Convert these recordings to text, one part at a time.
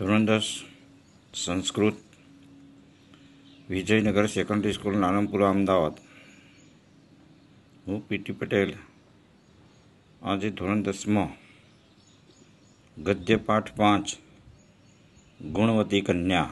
ધોરણદસ Sanskrit Vijaynagar secondary school Naranpura Ahmedabad હું PT Patel આજે ધોરણ દસમાં ગદ્ય પાઠ પાંચ ગુણવતી કન્યા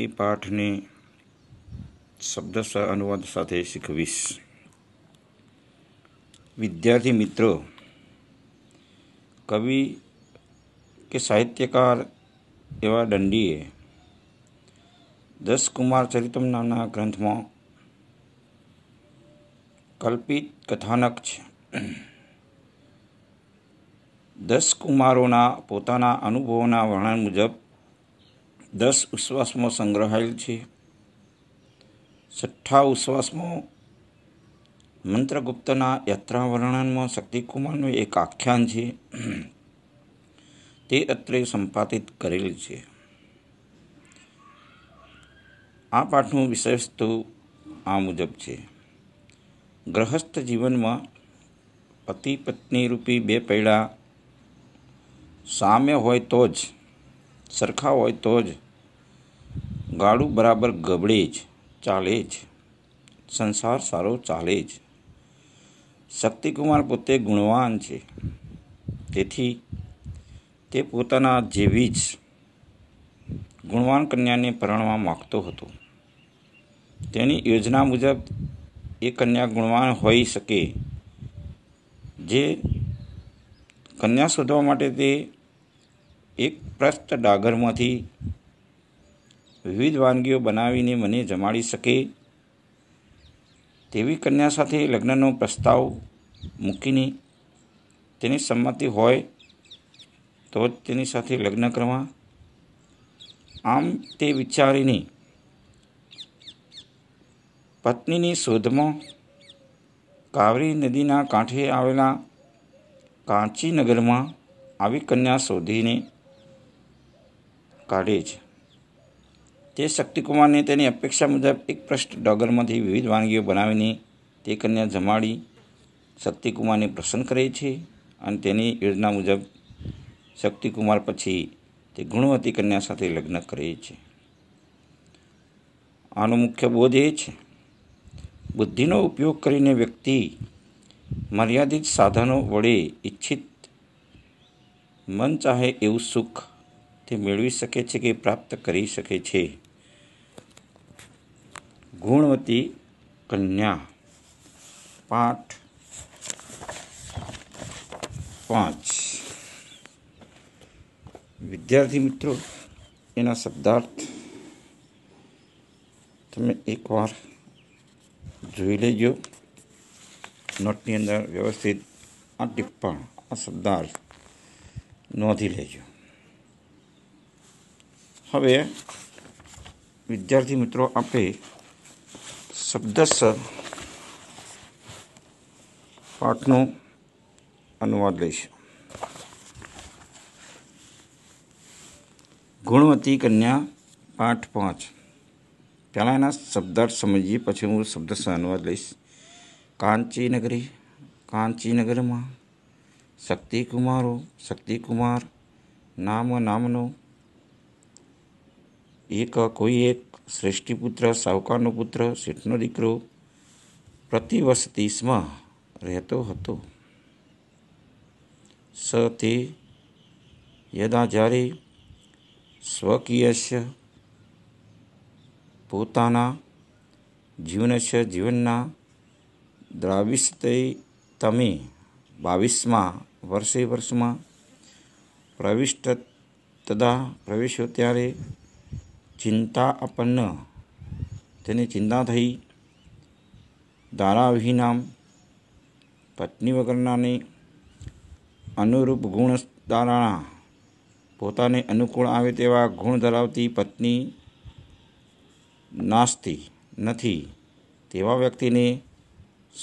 એ પાઠને શબ્દ અનુવાદ સાથે શીખવીશ વિદ્યાર્થી મિત્રો કવિ કે સાહિત્યકાર એવા દંડીએ દસકુમાર ચરિતમ નામના ગ્રંથમાં કલ્પિત કથાનક છે દસ કુમારોના પોતાના અનુભવોના વર્ણન મુજબ દસ ઉશ્વાસમાં સંગ્રહાયેલ છે છઠ્ઠા ઉશ્વાસમાં મંત્રગુપ્તના યાત્રા વર્ણનમાં શક્તિકુમારનું એક આખ્યાન છે તે અત્રે સંપાદિત કરેલ છે આ પાઠનું વિષયવસ્તુ આ મુજબ છે ગ્રહસ્થ જીવનમાં પતિ પત્ની રૂપી બે પૈડા સામે હોય તો જ સરખા હોય તો જ ગાડું બરાબર ગબડે જ ચાલે જ સંસાર સારો ચાલે જ શક્તિકુમાર પોતે ગુણવાન છે તેથી તે પોતાના જેવી જ ગુણવાન કન્યાને પરણવા માગતો હતો તેની યોજના મુજબ એ કન્યા ગુણવાન હોઈ શકે જે કન્યા શોધવા માટે તે એક પ્રસ્ત ડાગરમાંથી વિવિધ વાનગીઓ બનાવીને મને જમાડી શકે તેવી કન્યા સાથે લગ્નનો પ્રસ્તાવ મૂકીને તેની સંમતિ હોય તો જ તેની સાથે લગ્ન કરવા આમ તે વિચારીને પત્નીની શોધમાં કાવરી નદીના કાંઠે આવેલા કાંચીનગરમાં આવી કન્યા શોધીને કાઢે છે તે શક્તિકુમારને તેની અપેક્ષા મુજબ એક પૃષ્ઠ ડોગરમાંથી વિવિધ વાનગીઓ બનાવીને તે કન્યા જમાડી શક્તિકુમારને પ્રસન્ન કરે છે અને તેની યોજના મુજબ શક્તિકુમાર પછી તે ગુણવતી કન્યા સાથે લગ્ન કરે છે આનો મુખ્ય બોધ એ છે બુદ્ધિનો ઉપયોગ કરીને વ્યક્તિ મર્યાદિત સાધનો વડે ઈચ્છિત મન ચાહે એવું સુખ તે મેળવી શકે છે કે પ્રાપ્ત કરી શકે છે ગુણવતી કન્યા પાઠ પાંચ વિદ્યાર્થી મિત્રો એના શબ્દાર્થ તમે એકવાર જોઈ લેજો નોટની અંદર વ્યવસ્થિત આ ટિપ્પણ આ શબ્દાર્થ નોંધી લેજો હવે વિદ્યાર્થી મિત્રો આપણે શબ્દસર પાઠનો અનુવાદ લઈશું ગુણવતી કન્યા પાઠ પાંચ પહેલાં એના શબ્દાર્થ સમજીએ પછી હું શબ્દ અનુવાદ લઈશ કાંચીનગરી કાંચીનગરમાં શક્તિકુમારો શક્તિકુમાર નામ નામનો એક કોઈ એક શ્રેષ્ઠીપુત્ર સાવકારનો પુત્ર શેઠનો દીકરો પ્રતિવસતીસમાં રહેતો હતો સ તે યદા જ્યારે સ્વકીયસ્ય પોતાના જીવનસ્ય જીવનના દ્રાવિષ્તે તમે બાવીસમાં વર્ષે વર્ષમાં પ્રવિષ્ટ તદા પ્રવેશો ત્યારે ચિંતા અપન્ન તેને ચિંતા થઈ દારાવિહીનામ પત્ની વગરનાને અનુરૂપ ગુણ દારાણા પોતાને અનુકૂળ આવે તેવા ગુણ ધરાવતી પત્ની નાસ્તી નથી તેવા વ્યક્તિને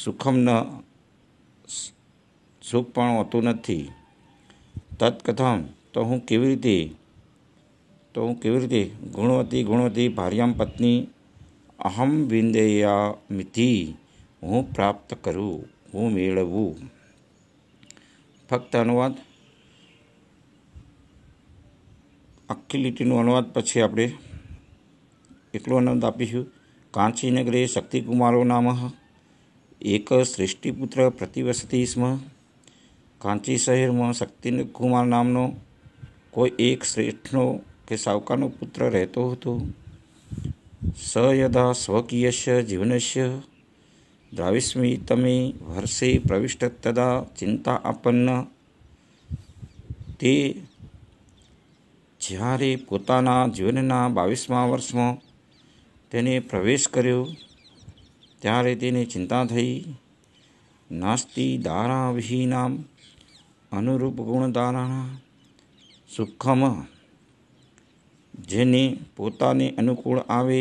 સુખમ ન સુખ પણ હોતું નથી તત્કથમ તો હું કેવી રીતે તો હું કેવી રીતે ગુણવતી ગુણવતી ભાર્યામ પત્ની અહમ વિંદેયામિતિ હું પ્રાપ્ત કરું હું મેળવું ફક્ત અનુવાદ આખી લીટીનું અનુવાદ પછી આપણે એટલો આનંદ આપીશું કાંચીનગરે શક્તિકુમારો નામ એક શ્રેષ્ઠીપુત્ર પ્રતિવસતી સ્મ કાંચી શહેરમાં શક્તિકુમાર નામનો કોઈ એક શ્રેષ્ઠનો કે સાવકાનો પુત્ર રહેતો હતો સયદા યદા જીવનશ્ય જીવનસ્ય દ્રાવિસ્મી તમે વર્ષે પ્રવિષ્ટ તદા ચિંતા આપન્ન તે જ્યારે પોતાના જીવનના બાવીસમા વર્ષમાં તેને પ્રવેશ કર્યો ત્યારે તેને ચિંતા થઈ નાસ્તિ દારાવિહીનામ અનુરૂપ ગુણદારાણા સુખમ જેને પોતાને અનુકૂળ આવે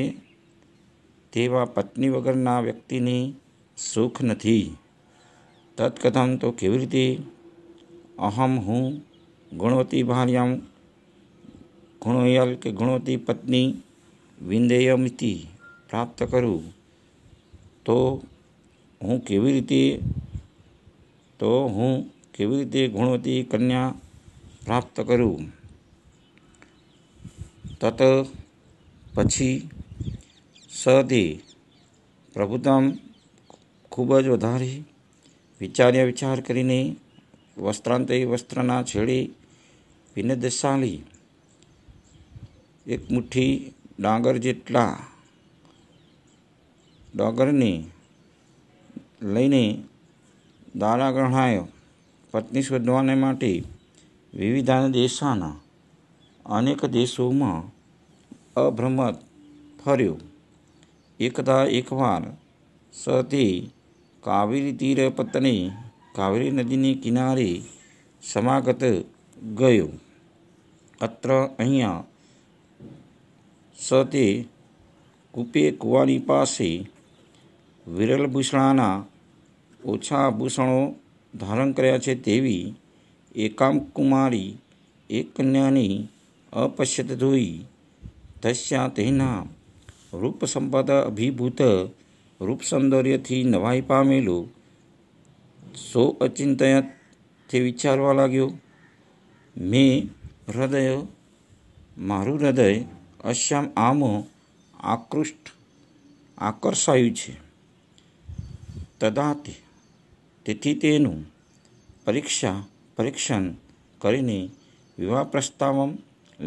તેવા પત્ની વગરના વ્યક્તિને સુખ નથી તત્કથન તો કેવી રીતે અહમ હું ગુણવતી ભાર્યામ गुण के गुणवती पत्नी विंदेयमिति प्राप्त करूँ तो हूँ के तो हूँ के गुणवती कन्या प्राप्त करूँ तत् पी सदी प्रभुतम खूबज वारी विचार विचार कर वस्त्रांत वस्त्रना छेड़ी विनदशाली એક મુઠ્ઠી ડાંગર જેટલા ડાંગરને લઈને દારા ગણાયો પત્ની શોધવાને માટે વિવિધ દેશાના અનેક દેશોમાં અભ્રમત ફર્યો એકદા એકવાર સતી કાવેરી તીર પત્ની કાવેરી નદીની કિનારે સમાગત ગયો અત્ર અહીંયા સતે કૂપે કૂવાની પાસે વિરલભૂષણાના ઓછા આભૂષણો ધારણ કર્યા છે તેવી એકાંકુમારી એક કન્યાની અપશ્યત ધોઈ તસ્યા તેના રૂપ સંપદા અભિભૂત રૂપ સૌંદર્યથી નવાઈ પામેલો સો અચિંતય તે વિચારવા લાગ્યો મેં હૃદય મારું હૃદય અશ્યામ આમો આકૃષ્ટ આકર્ષાયું છે તદાતે તેથી તેનું પરીક્ષા પરીક્ષણ કરીને વિવાહ પ્રસ્તાવમ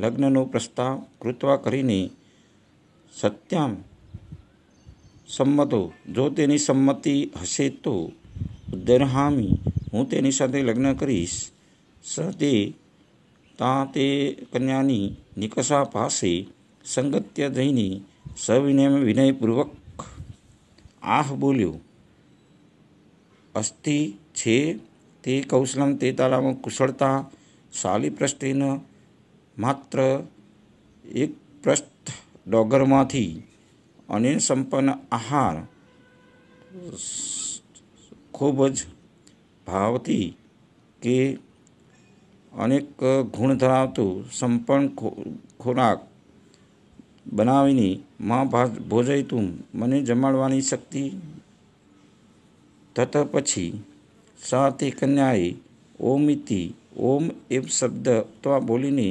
લગ્નનો પ્રસ્તાવ કૃત્વા કરીને સત્યામ સંમતો જો તેની સંમતિ હશે તો ઉદ્દરહામી હું તેની સાથે લગ્ન કરીશ સ તે તા તે કન્યાની નિકષા પાસે સંગત્ય જઈને સવિનય વિનયપૂર્વક આહ બોલ્યું અસ્થિ છે તે કૌશલમ તે તાલામાં કુશળતા શાલિપ્રષ્ઠેન માત્ર એક પૃષ્ઠ ડોગરમાંથી અને સંપન્ન આહાર ખૂબ જ ભાવથી કે અનેક ગુણ ધરાવતું સંપન્ન ખોરાક બનાવીને માં ભોજયતું મને જમાડવાની શક્તિ તત પછી સા તે કન્યાએ ઓમિતિ ઓમ એમ શબ્દ અથવા બોલીને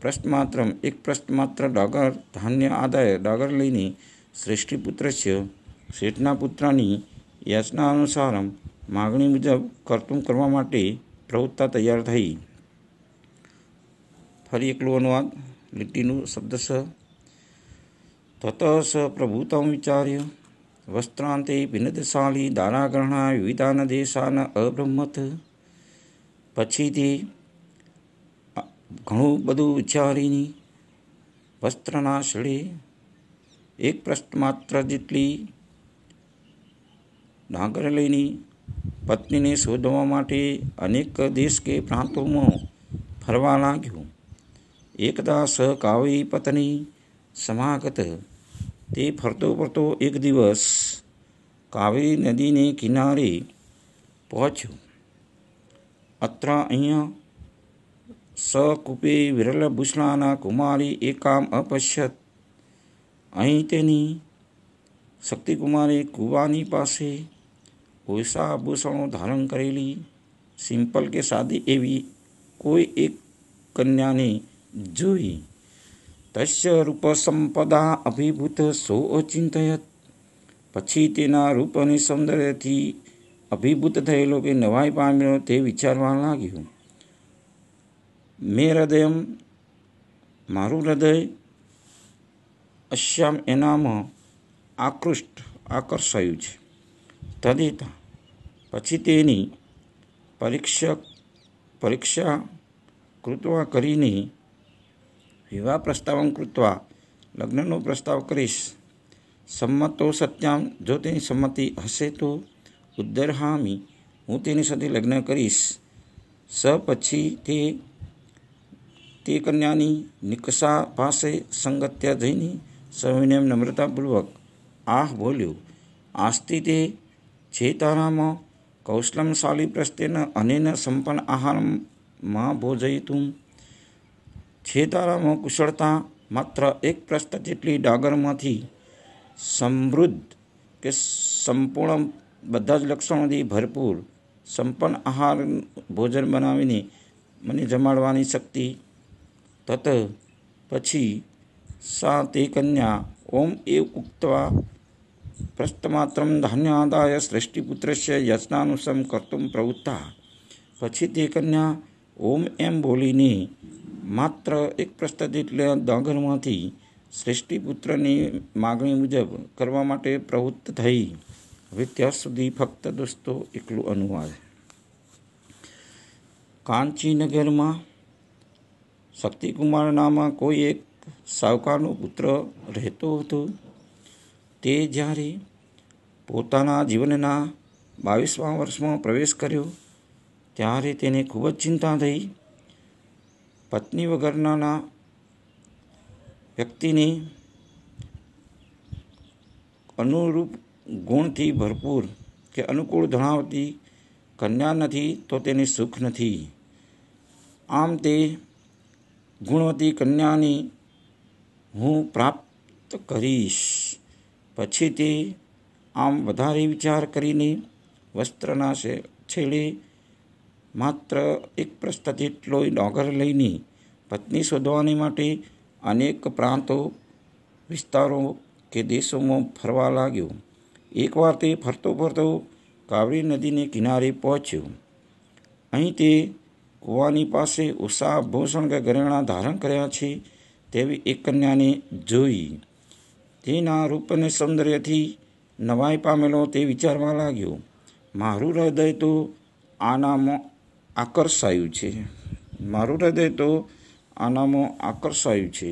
પ્રશ્ન પ્રશ્નમાત્રમ એક પ્રશ્નમાત્ર ડાગર ધાન્ય આદાય ડાગર લઈને શ્રેષ્ઠીપુત્રસ્ય શેઠના પુત્રની યાચના અનુસાર માગણી મુજબ કરતું કરવા માટે પ્રવૃત્તા તૈયાર થઈ ફરી એકલો અનુવાદ લીટીનું શબ્દશ તતઃ સ પ્રભુતમ વિચાર્ય વસ્ત્રાંતે ભિન્નદશાલી દાનાગ્રહણા વિવિધાન દેશાન અબ્રહ્મત પછીથી ઘણું બધું વિચારીની વસ્ત્રના સ્થળે એક પ્રશ્ન માત્ર જેટલી નાગરલીની પત્નીને શોધવા માટે અનેક દેશ કે પ્રાંતોમાં ફરવા લાગ્યું એકદા સ કાવી પત્ની સમાગત તે ફરતો ફરતો એક દિવસ કાવેરી નદીને કિનારે પહોંચ્યો અત્ર અહીંયા સકુપે વિરલભૂષણાના કુમારી એ કામ અપશ્યત અહીં તેની શક્તિકુમારી કુવાની પાસે ઓછા ધારણ કરેલી સિમ્પલ કે સાદી એવી કોઈ એક કન્યાને જોઈ તસ્ય રૂપસંપદા અભિભૂત સો અચિંતયત પછી તેના રૂપની સૌંદર્યથી અભિભૂત થયેલો કે નવાઈ પામ્યો તે વિચારવા લાગ્યું મેં હૃદય મારું હૃદય અશ્યામ એનામાં આકૃષ્ટ આકર્ષાયું છે તદેતા પછી તેની પરીક્ષક પરીક્ષા કૃતવા કરીને વિવાહ પ્રસ્તાવમ કૃત્વા લગ્નનો પ્રસ્તાવ કરીશ સંમતો સત્યામ જો તેની સંમતિ હશે તો ઉદ્દરહામી હું તેની સાથે લગ્ન કરીશ સ પછી તે તે કન્યાની નિકસા પાસે સંગત્યા જઈને સવિનય નમ્રતાપૂર્વક આહ બોલ્યો આસ્તિ તે જે તારામાં કૌશલમશાલી પ્રસ્તેન અનેન સંપન્ન આહારમાં ભોજયિતું છેતારામાં કુશળતા માત્ર એક પ્રશ્ન જેટલી ડાગરમાંથી સમૃદ્ધ કે સંપૂર્ણ બધા જ લક્ષણોથી ભરપૂર સંપન્ન આહાર ભોજન બનાવીને મને જમાડવાની શક્તિ તત પછી સા તે કન્યા ઓમ એ ઉક્તવા પ્રસ્થમાત્ર ધાન્યાદાય સૃષ્ટિપુત્રસ્ય યજ્ઞાનુસમ કર્તુમ પ્રવૃત્તા પછી તે કન્યા ઓમ એમ બોલીને માત્ર એક પ્રસ્તાવ એટલે ડાંગરમાંથી શ્રેષ્ઠીપુત્રની માગણી મુજબ કરવા માટે પ્રવૃત્ત થઈ હવે ત્યાં સુધી ફક્ત દોસ્તો એકલું અનુવાદ કાંચીનગરમાં શક્તિકુમાર નામા કોઈ એક સાવકારનો પુત્ર રહેતો હતો તે જ્યારે પોતાના જીવનના બાવીસમા વર્ષમાં પ્રવેશ કર્યો ત્યારે તેને ખૂબ જ ચિંતા થઈ પત્ની વગરનાના વ્યક્તિની અનુરૂપ ગુણથી ભરપૂર કે અનુકૂળ ધણાવતી કન્યા નથી તો તેને સુખ નથી આમ તે ગુણવતી કન્યાની હું પ્રાપ્ત કરીશ પછી તે આમ વધારે વિચાર કરીને વસ્ત્રના છેડે માત્ર એક પ્રસ્થ એટલોય ડોગર લઈને પત્ની શોધવાની માટે અનેક પ્રાંતો વિસ્તારો કે દેશોમાં ફરવા લાગ્યો એકવાર તે ફરતો ફરતો કાવરી નદીને કિનારે પહોંચ્યો અહીં તે કુવાની પાસે ઉષા ભૂષણ કે ઘરેણા ધારણ કર્યા છે તેવી એક કન્યાને જોઈ તેના રૂપને સૌંદર્યથી નવાઈ પામેલો તે વિચારવા લાગ્યો મારું હૃદય તો આનામાં આકર્ષાયું છે મારું હૃદય તો આનામાં આકર્ષાયું છે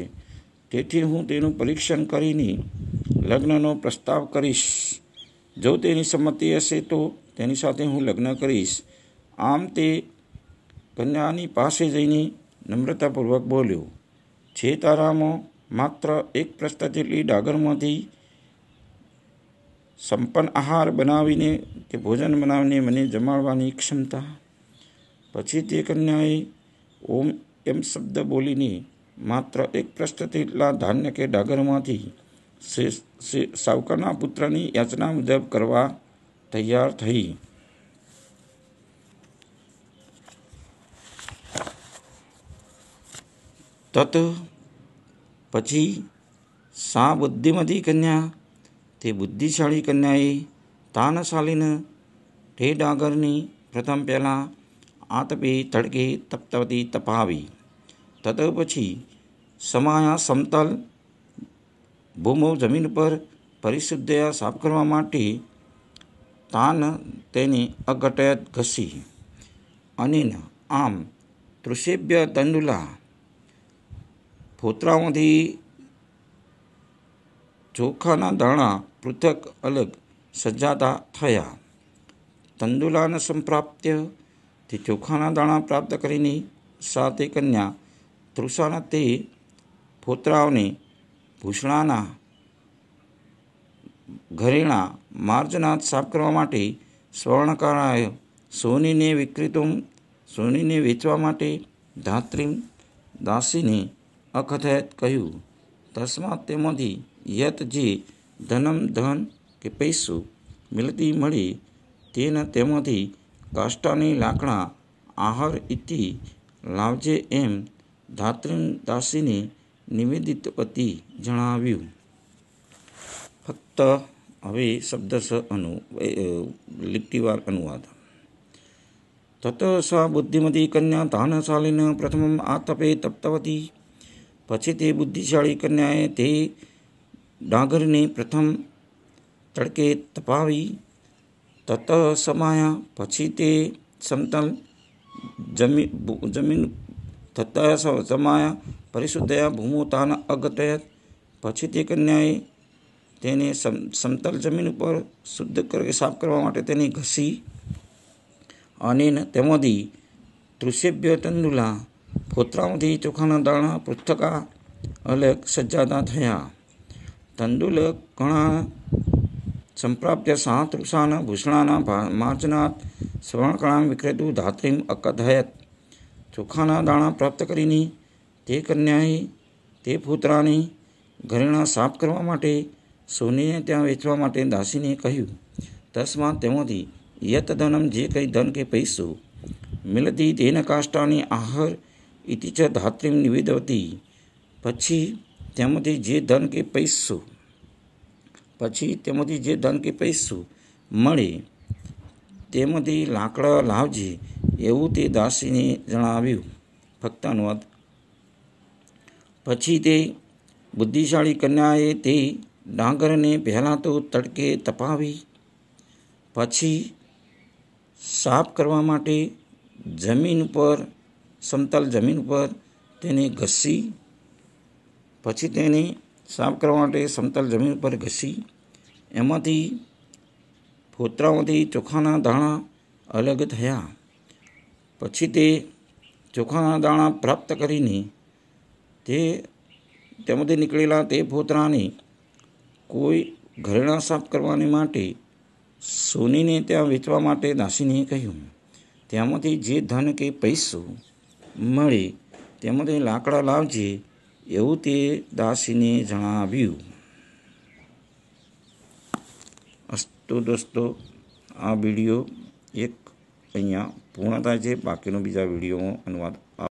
તેથી હું તેનું પરીક્ષણ કરીને લગ્નનો પ્રસ્તાવ કરીશ જો તેની સંમતિ હશે તો તેની સાથે હું લગ્ન કરીશ આમ તે કન્યાની પાસે જઈને નમ્રતાપૂર્વક બોલ્યો છે તારામાં માત્ર એક પ્રસ્તા જેટલી ડાગરમાંથી સંપન્ન આહાર બનાવીને કે ભોજન બનાવીને મને જમાડવાની ક્ષમતા પછી તે કન્યાએ ઓમ એમ શબ્દ બોલીને માત્ર એક પૃષ્ઠ તેટલા ધાન્ય કે ડાગરમાંથી સાવકાના પુત્રની યાચના મુજબ કરવા તૈયાર થઈ તત પછી સા બુદ્ધિમતી કન્યા તે બુદ્ધિશાળી કન્યાએ તાનશાલીને તે ડાગરની પ્રથમ પહેલાં આતપે તડકે તપતવતી તપાવી તત પછી સમાયા સમતલ ભૂમો જમીન પર પરિશુદ્ધયા સાફ કરવા માટે તાન તેની અઘટયત ઘસી અને આમ તૃષેભ્ય તંડુલા ફોતરાઓથી ચોખાના દાણા પૃથક અલગ સજ્જાતા થયા તંડુલાને સંપ્રાપ્ય તે ચોખાના દાણા પ્રાપ્ત કરીને સાતે કન્યા તૃષાના તે પોતરાઓને ભૂષણાના ઘરેણા માર્જનાથ સાફ કરવા માટે સ્વર્ણકારાએ સોનીને વિક્રીતુમ સોનીને વેચવા માટે ધાત્રીમ દાસીને અકથયત કહ્યું તસ્માત તેમાંથી યત જે ધનમ ધન કે પૈસો મિલતી મળી તેના તેમાંથી કાષ્ટાની લાકડા આહાર ઇતિ લાવજે એમ ધાત્રીદાસીની નિવેદિતવતી જણાવ્યું ફક્ત હવે શબ્દશ અનુ લિપ્તિવાર અનુવાદ તત સા બુદ્ધિમતી કન્યા ધાનશાલીન પ્રથમ આતપે તપ્તવતી પછી તે બુદ્ધિશાળી કન્યાએ તે ડાગરને પ્રથમ તડકે તપાવી તત સમાયા પછી તે સમતલ જમીન જમીન તતઃ સમાયા પરિશુદ્ધયા ભૂમુતાન અગતયત પછી તે કન્યાએ તેને સમતલ જમીન ઉપર શુદ્ધ કરી સાફ કરવા માટે તેને ઘસી અને તેમાંથી તૃષ્યભ્ય તંડુલા ફોતરામાંથી ચોખાના દાણા પૃથકા અલગ સજ્જાતા થયા તંડુલ ઘણા संप्राप्य सहतृपान भूषणा मार्जना सवर्णकणा विक्रेतु धात्री अकथयत चोखा दाणा प्राप्त करीनी ते कन्या ते पुत्राणी घरे साफ करने सोनी ने त्या वेचवा दासी ने कहू तस्मा यत धनम जे कई धन के पैसो मिलती तेन काष्टा ने आहर इति धात्री निवेदवती पक्षी तमती जे धन के पैसों પછી તેમાંથી જે ધન કે પૈસું મળે તેમાંથી લાકડા લાવજે એવું તે દાસીને જણાવ્યું ફક્ત અનુવાદ પછી તે બુદ્ધિશાળી કન્યાએ તે ડાંગરને પહેલાં તો તડકે તપાવી પછી સાફ કરવા માટે જમીન ઉપર સમતલ જમીન ઉપર તેને ઘસી પછી તેને સાફ કરવા માટે સમતલ જમીન પર ઘસી એમાંથી ફોતરાઓથી ચોખાના દાણા અલગ થયા પછી તે ચોખાના દાણા પ્રાપ્ત કરીને તે તેમાંથી નીકળેલા તે ફોતરાને કોઈ ઘરેણા સાફ કરવાને માટે સોનીને ત્યાં વેચવા માટે દાસીને કહ્યું તેમાંથી જે ધન કે પૈસો મળે તેમાંથી લાકડા લાવજે એવું તે દાસીને જણાવ્યું અસ્તુ દોસ્તો આ વિડીયો એક અહીંયા પૂર્ણતા છે બાકીનો બીજા વિડીયો અનુવાદ